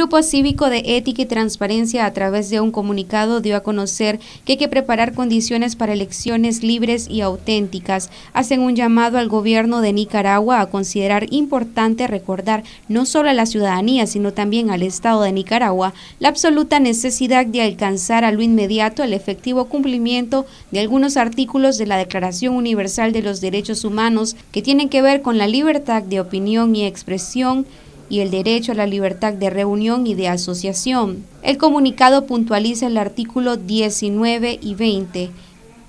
Grupo Cívico de Ética y Transparencia a través de un comunicado dio a conocer que hay que preparar condiciones para elecciones libres y auténticas. Hacen un llamado al gobierno de Nicaragua a considerar importante recordar no solo a la ciudadanía, sino también al Estado de Nicaragua la absoluta necesidad de alcanzar a lo inmediato el efectivo cumplimiento de algunos artículos de la Declaración Universal de los Derechos Humanos que tienen que ver con la libertad de opinión y expresión, y el derecho a la libertad de reunión y de asociación. El comunicado puntualiza el artículo 19 y 20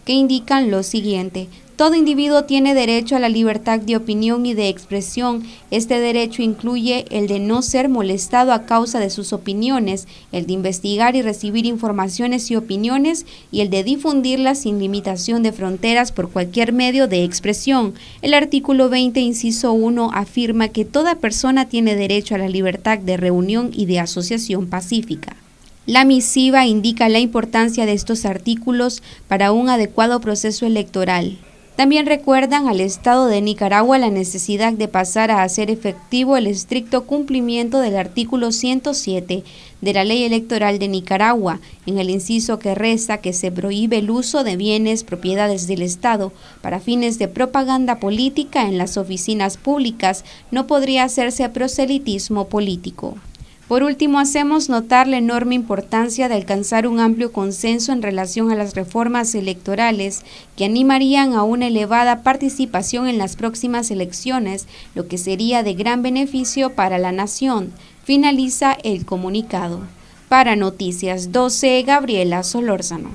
que indican lo siguiente. Todo individuo tiene derecho a la libertad de opinión y de expresión. Este derecho incluye el de no ser molestado a causa de sus opiniones, el de investigar y recibir informaciones y opiniones y el de difundirlas sin limitación de fronteras por cualquier medio de expresión. El artículo 20, inciso 1, afirma que toda persona tiene derecho a la libertad de reunión y de asociación pacífica. La misiva indica la importancia de estos artículos para un adecuado proceso electoral. También recuerdan al Estado de Nicaragua la necesidad de pasar a hacer efectivo el estricto cumplimiento del artículo 107 de la Ley Electoral de Nicaragua, en el inciso que reza que se prohíbe el uso de bienes propiedades del Estado para fines de propaganda política en las oficinas públicas, no podría hacerse proselitismo político. Por último, hacemos notar la enorme importancia de alcanzar un amplio consenso en relación a las reformas electorales que animarían a una elevada participación en las próximas elecciones, lo que sería de gran beneficio para la nación, finaliza el comunicado. Para Noticias 12, Gabriela Solórzano.